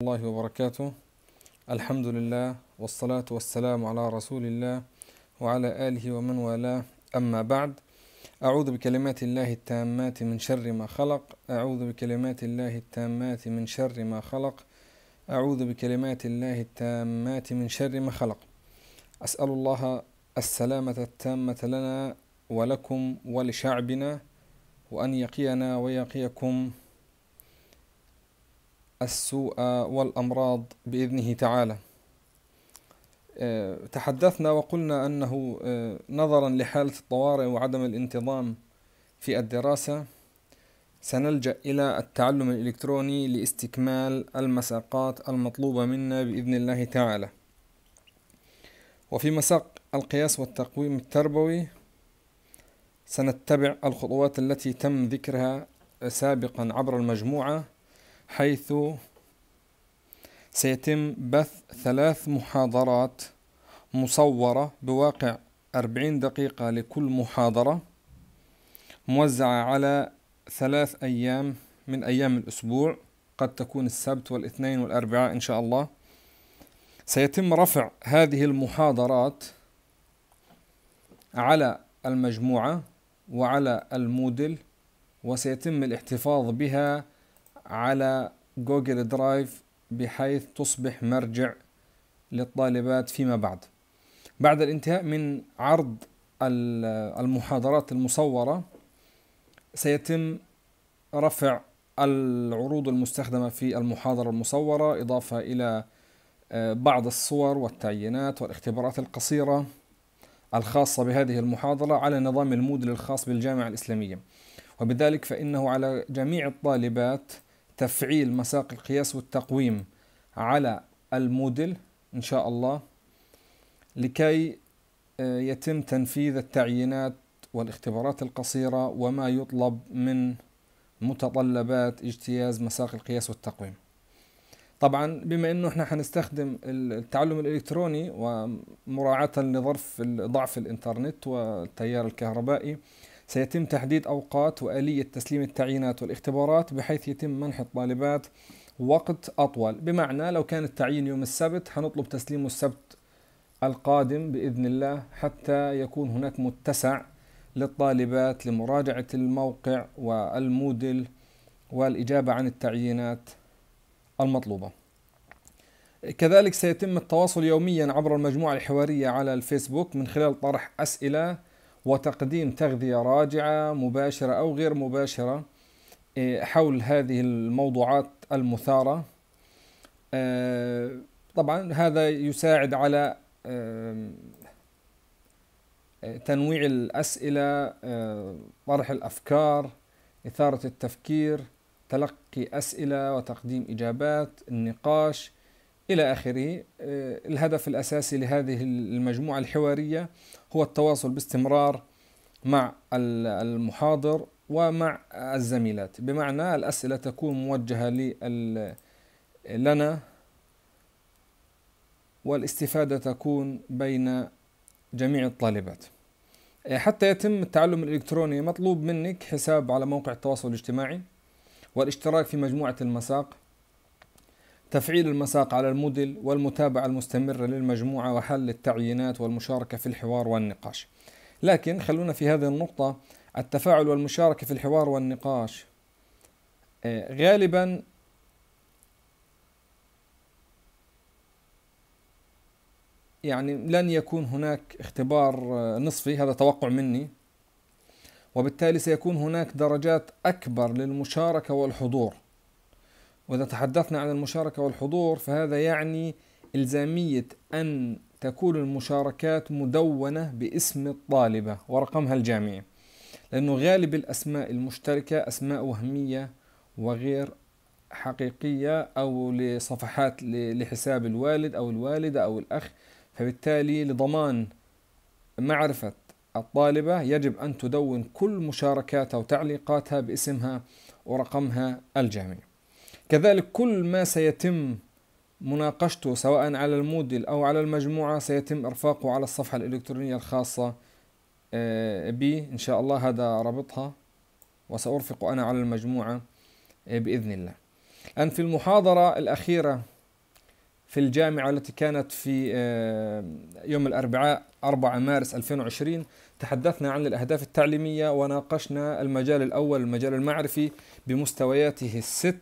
الله وبركاته الحمد لله والصلاة والسلام على رسول الله وعلى آله ومن والاه أما بعد أعوذ بكلمات الله التامات من شر ما خلق أعوذ بكلمات الله التامات من شر ما خلق أعوذ بكلمات الله التامات من شر ما خلق أسأل الله السلامة التامة لنا ولكم ولشعبنا وأن يقينا ويقيكم السوء والأمراض بإذنه تعالى آه، تحدثنا وقلنا أنه آه، نظرا لحالة الطوارئ وعدم الانتظام في الدراسة سنلجأ إلى التعلم الإلكتروني لاستكمال المساقات المطلوبة منا بإذن الله تعالى وفي مساق القياس والتقويم التربوي سنتبع الخطوات التي تم ذكرها سابقا عبر المجموعة حيث سيتم بث ثلاث محاضرات مصورة بواقع 40 دقيقة لكل محاضرة موزعة على ثلاث أيام من أيام الأسبوع قد تكون السبت والاثنين والأربعاء إن شاء الله سيتم رفع هذه المحاضرات على المجموعة وعلى المودل وسيتم الاحتفاظ بها على جوجل درايف بحيث تصبح مرجع للطالبات فيما بعد بعد الانتهاء من عرض المحاضرات المصورة سيتم رفع العروض المستخدمة في المحاضرة المصورة إضافة إلى آه، بعض الصور والتعيينات والاختبارات القصيرة الخاصة بهذه المحاضرة على نظام المودل الخاص بالجامعة الإسلامية وبذلك فإنه على جميع الطالبات تفعيل مساق القياس والتقويم على الموديل إن شاء الله لكي آه، يتم تنفيذ التعيينات والاختبارات القصيرة وما يطلب من متطلبات اجتياز مساق القياس والتقويم طبعا بما انه احنا حنستخدم التعلم الالكتروني ومراعاة لظرف ضعف الانترنت والتيار الكهربائي سيتم تحديد أوقات وآلية تسليم التعيينات والاختبارات بحيث يتم منح الطالبات وقت أطول بمعنى لو كان التعيين يوم السبت هنطلب تسليمه السبت القادم بإذن الله حتى يكون هناك متسع للطالبات لمراجعة الموقع والموديل والإجابة عن التعيينات المطلوبة كذلك سيتم التواصل يوميا عبر المجموعة الحوارية على الفيسبوك من خلال طرح أسئلة وتقديم تغذية راجعة مباشرة أو غير مباشرة إيه، حول هذه الموضوعات المثارة آه، طبعا هذا يساعد على آه، آه، تنويع الأسئلة طرح الأفكار إثارة التفكير تلقي أسئلة وتقديم إجابات النقاش إلى آخره آه، الهدف الأساسي لهذه المجموعة الحوارية هو التواصل باستمرار مع المحاضر ومع الزميلات بمعنى الأسئلة تكون موجهة لنا والاستفادة تكون بين جميع الطالبات آه، حتى يتم التعلم الإلكتروني مطلوب منك حساب على موقع التواصل الاجتماعي والاشتراك في مجموعة المساق تفعيل المساق على الموديل والمتابعة المستمرة للمجموعة وحل التعيينات والمشاركة في الحوار والنقاش لكن خلونا في هذه النقطة التفاعل والمشاركة في الحوار والنقاش آه، غالبا يعني لن يكون هناك اختبار آه، نصفي هذا توقع مني وبالتالي سيكون هناك درجات أكبر للمشاركة والحضور وإذا تحدثنا عن المشاركة والحضور فهذا يعني إلزامية أن تكون المشاركات مدونة باسم الطالبة ورقمها الجامعي لأنه غالب الأسماء المشتركة أسماء وهمية وغير حقيقية أو لصفحات لحساب الوالد أو الوالدة أو الأخ فبالتالي لضمان معرفة الطالبة يجب أن تدون كل مشاركاتها وتعليقاتها باسمها ورقمها الجامعي كذلك كل ما سيتم مناقشته سواء على الموديل أو على المجموعة سيتم إرفاقه على الصفحة الإلكترونية الخاصة آه، بي إن شاء الله هذا رابطها وسأرفق أنا على المجموعة آه، بإذن الله أن في المحاضرة الأخيرة في الجامعة التي كانت في آه، يوم الأربعاء 4 مارس 2020 تحدثنا عن الأهداف التعليمية وناقشنا المجال الأول المجال المعرفي بمستوياته الست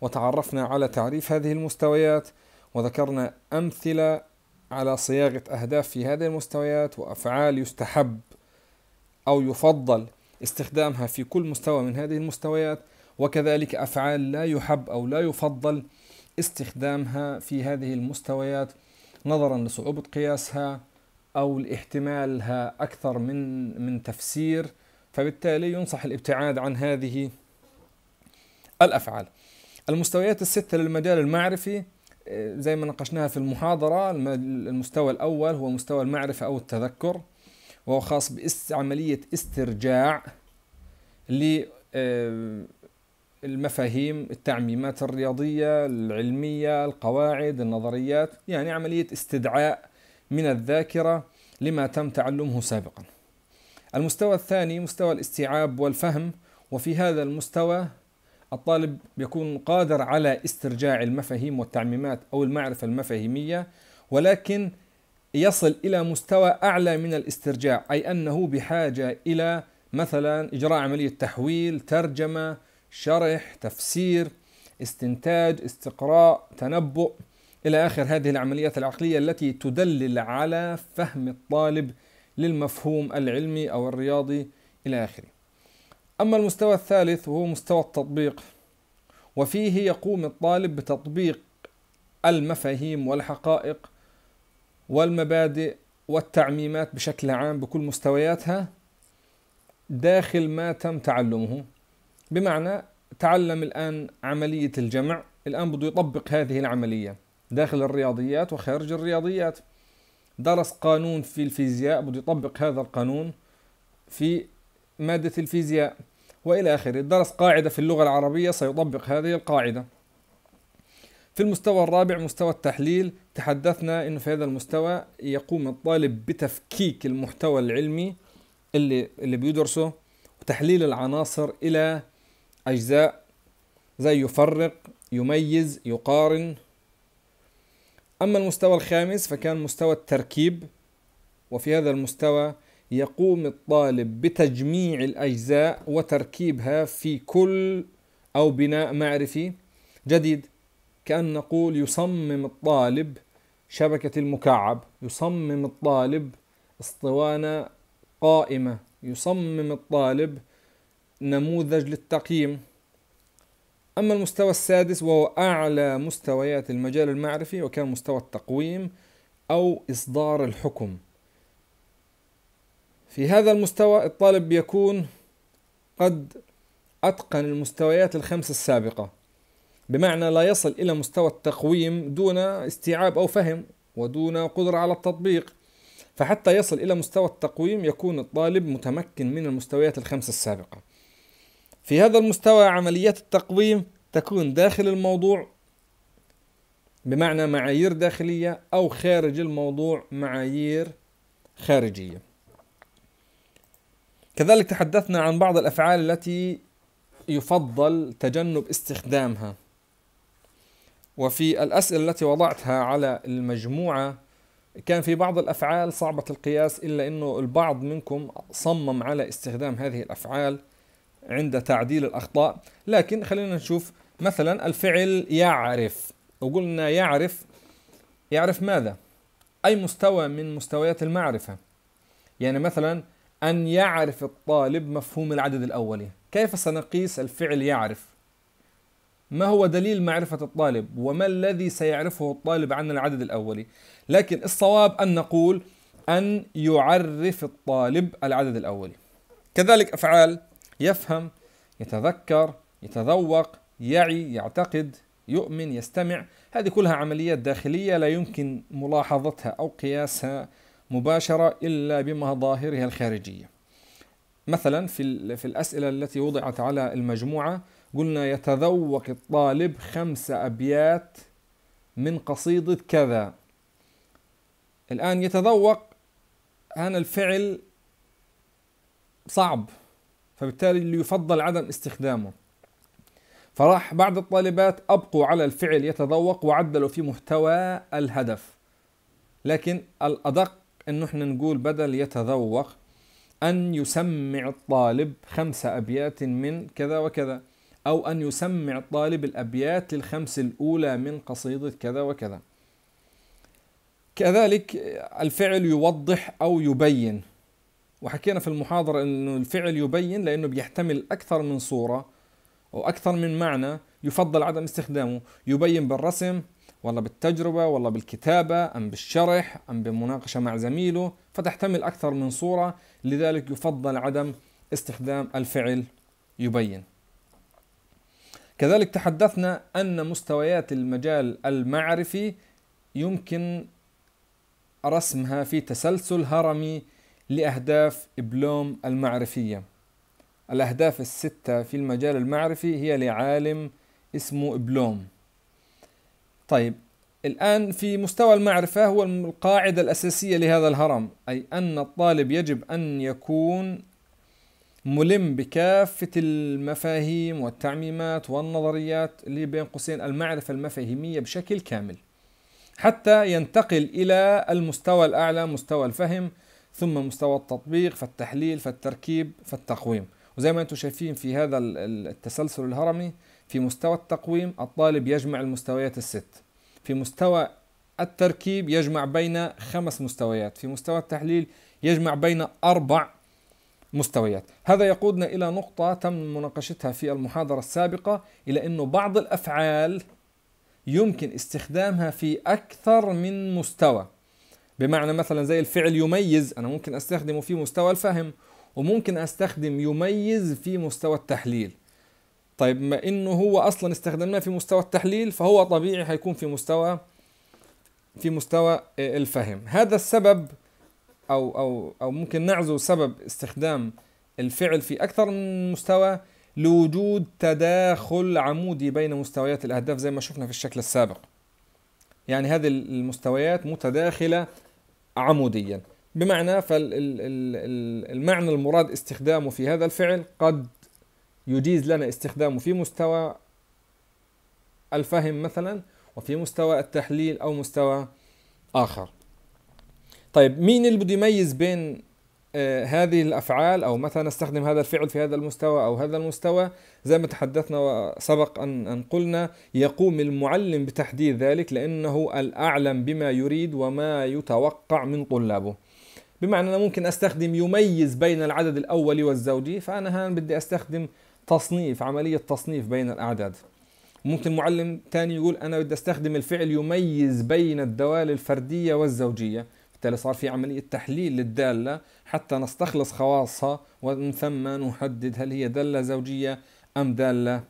وتعرفنا على تعريف هذه المستويات وذكرنا أمثلة على صياغة أهداف في هذه المستويات وأفعال يستحب أو يفضل استخدامها في كل مستوى من هذه المستويات وكذلك أفعال لا يحب أو لا يفضل استخدامها في هذه المستويات نظرا لصعوبة قياسها أو لاحتمالها أكثر من من تفسير فبالتالي ينصح الابتعاد عن هذه الأفعال المستويات الستة للمجال المعرفي آه، زي ما ناقشناها في المحاضرة المستوى الأول هو مستوى المعرفة أو التذكر وهو خاص بعملية استرجاع للمفاهيم آه، التعميمات الرياضية العلمية القواعد النظريات يعني عملية استدعاء من الذاكرة لما تم تعلمه سابقا المستوى الثاني مستوى الاستيعاب والفهم وفي هذا المستوى الطالب يكون قادر على استرجاع المفاهيم والتعميمات أو المعرفة المفاهيمية ولكن يصل إلى مستوى أعلى من الاسترجاع أي أنه بحاجة إلى مثلا إجراء عملية تحويل ترجمة شرح تفسير استنتاج استقراء تنبؤ إلى آخر هذه العمليات العقلية التي تدلل على فهم الطالب للمفهوم العلمي أو الرياضي إلى آخره أما المستوى الثالث وهو مستوى التطبيق وفيه يقوم الطالب بتطبيق المفاهيم والحقائق والمبادئ والتعميمات بشكل عام بكل مستوياتها داخل ما تم تعلمه بمعنى تعلم الآن عملية الجمع الآن بده يطبق هذه العملية داخل الرياضيات وخارج الرياضيات درس قانون في الفيزياء بده يطبق هذا القانون في مادة الفيزياء وإلى آخره درس قاعدة في اللغة العربية سيطبق هذه القاعدة في المستوى الرابع مستوى التحليل تحدثنا أنه في هذا المستوى يقوم الطالب بتفكيك المحتوى العلمي اللي, اللي بيدرسه وتحليل العناصر إلى أجزاء زي يفرق يميز يقارن أما المستوى الخامس فكان مستوى التركيب وفي هذا المستوى يقوم الطالب بتجميع الأجزاء وتركيبها في كل أو بناء معرفي جديد كأن نقول يصمم الطالب شبكة المكعب يصمم الطالب اسطوانة قائمة يصمم الطالب نموذج للتقييم أما المستوى السادس وهو أعلى مستويات المجال المعرفي وكان مستوى التقويم أو إصدار الحكم في هذا المستوى الطالب يكون قد أتقن المستويات الخمس السابقة بمعنى لا يصل إلى مستوى التقويم دون استيعاب أو فهم ودون قدرة على التطبيق فحتى يصل إلى مستوى التقويم يكون الطالب متمكن من المستويات الخمس السابقة في هذا المستوى عمليات التقويم تكون داخل الموضوع بمعنى معايير داخلية أو خارج الموضوع معايير خارجية كذلك تحدثنا عن بعض الافعال التي يفضل تجنب استخدامها وفي الاسئله التي وضعتها على المجموعه كان في بعض الافعال صعبه القياس الا انه البعض منكم صمم على استخدام هذه الافعال عند تعديل الاخطاء لكن خلينا نشوف مثلا الفعل يعرف وقلنا يعرف يعرف ماذا اي مستوى من مستويات المعرفه يعني مثلا أن يعرف الطالب مفهوم العدد الأولي كيف سنقيس الفعل يعرف ما هو دليل معرفة الطالب وما الذي سيعرفه الطالب عن العدد الأولي لكن الصواب أن نقول أن يعرف الطالب العدد الأولي كذلك أفعال يفهم يتذكر يتذوق يعي يعتقد يؤمن يستمع هذه كلها عمليات داخلية لا يمكن ملاحظتها أو قياسها مباشرة إلا بمظاهرها الخارجية مثلا في, في الأسئلة التي وضعت على المجموعة قلنا يتذوق الطالب خمسة أبيات من قصيدة كذا الآن يتذوق هنا الفعل صعب فبالتالي اللي يفضل عدم استخدامه فراح بعض الطالبات أبقوا على الفعل يتذوق وعدلوا في محتوى الهدف لكن الأدق انه احنا نقول بدل يتذوق ان يسمع الطالب خمس ابيات من كذا وكذا او ان يسمع الطالب الابيات الخمس الاولى من قصيده كذا وكذا كذلك الفعل يوضح او يبين وحكينا في المحاضرة أنه الفعل يبين لأنه بيحتمل أكثر من صورة أو أكثر من معنى يفضل عدم استخدامه يبين بالرسم والله بالتجربة والله بالكتابة أم بالشرح أم بمناقشة مع زميله فتحتمل أكثر من صورة لذلك يفضل عدم استخدام الفعل يبين كذلك تحدثنا أن مستويات المجال المعرفي يمكن رسمها في تسلسل هرمي لأهداف بلوم المعرفية الأهداف الستة في المجال المعرفي هي لعالم اسمه بلوم طيب الآن في مستوى المعرفة هو القاعدة الأساسية لهذا الهرم أي أن الطالب يجب أن يكون ملم بكافة المفاهيم والتعميمات والنظريات اللي بين قوسين المعرفة المفاهيمية بشكل كامل حتى ينتقل إلى المستوى الأعلى مستوى الفهم ثم مستوى التطبيق فالتحليل فالتركيب فالتقويم وزي ما أنتم شايفين في هذا التسلسل الهرمي في مستوى التقويم الطالب يجمع المستويات الست في مستوى التركيب يجمع بين خمس مستويات في مستوى التحليل يجمع بين أربع مستويات هذا يقودنا إلى نقطة تم مناقشتها في المحاضرة السابقة إلى أنه بعض الأفعال يمكن استخدامها في أكثر من مستوى بمعنى مثلا زي الفعل يميز أنا ممكن أستخدمه في مستوى الفهم وممكن أستخدم يميز في مستوى التحليل طيب ما انه هو اصلا استخدمناه في مستوى التحليل فهو طبيعي هيكون في مستوى في مستوى آه، الفهم هذا السبب او او او ممكن نعزو سبب استخدام الفعل في اكثر من مستوى لوجود تداخل عمودي بين مستويات الاهداف زي ما شفنا في الشكل السابق يعني هذه المستويات متداخله عموديا بمعنى فالمعنى المراد استخدامه في هذا الفعل قد يجيز لنا استخدامه في مستوى الفهم مثلا وفي مستوى التحليل أو مستوى آخر طيب مين اللي بده يميز بين آه، هذه الافعال او مثلا نستخدم هذا الفعل في هذا المستوى او هذا المستوى زي ما تحدثنا وسبق ان ان قلنا يقوم المعلم بتحديد ذلك لانه الاعلم بما يريد وما يتوقع من طلابه بمعنى انا ممكن استخدم يميز بين العدد الاولي والزوجي فانا هان بدي استخدم تصنيف عملية تصنيف بين الأعداد ممكن معلم تاني يقول أنا بدي أستخدم الفعل يميز بين الدوال الفردية والزوجية بالتالي صار في عملية تحليل للدالة حتى نستخلص خواصها ومن ثم نحدد هل هي دالة زوجية أم دالة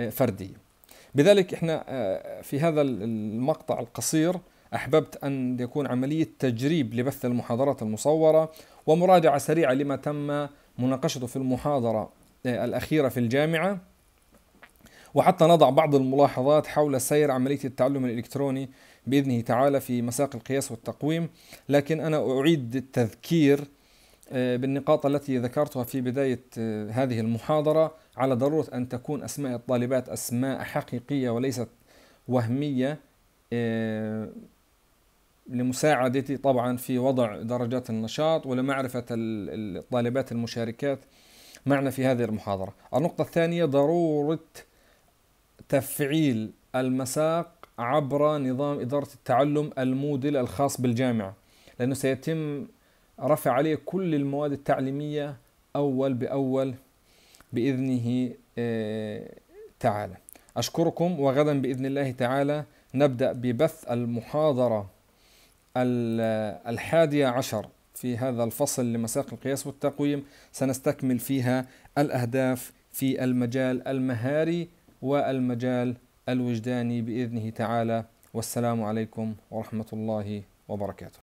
آه، فردية بذلك احنا آه، في هذا المقطع القصير أحببت أن يكون عملية تجريب لبث المحاضرات المصورة ومراجعة سريعة لما تم مناقشته في المحاضرة الأخيرة في الجامعة وحتى نضع بعض الملاحظات حول سير عملية التعلم الإلكتروني بإذنه تعالى في مساق القياس والتقويم لكن أنا أعيد التذكير آه، بالنقاط التي ذكرتها في بداية آه، هذه المحاضرة على ضرورة أن تكون أسماء الطالبات أسماء حقيقية وليست وهمية آه، لمساعدتي طبعا في وضع درجات النشاط ولمعرفة الطالبات المشاركات معنا في هذه المحاضرة النقطة الثانية ضرورة تفعيل المساق عبر نظام إدارة التعلم المودل الخاص بالجامعة لأنه سيتم رفع عليه كل المواد التعليمية أول بأول بإذنه آه، تعالى أشكركم وغدا بإذن الله تعالى نبدأ ببث المحاضرة الحادية عشر في هذا الفصل لمساق القياس والتقويم سنستكمل فيها الأهداف في المجال المهاري والمجال الوجداني بإذنه تعالى والسلام عليكم ورحمة الله وبركاته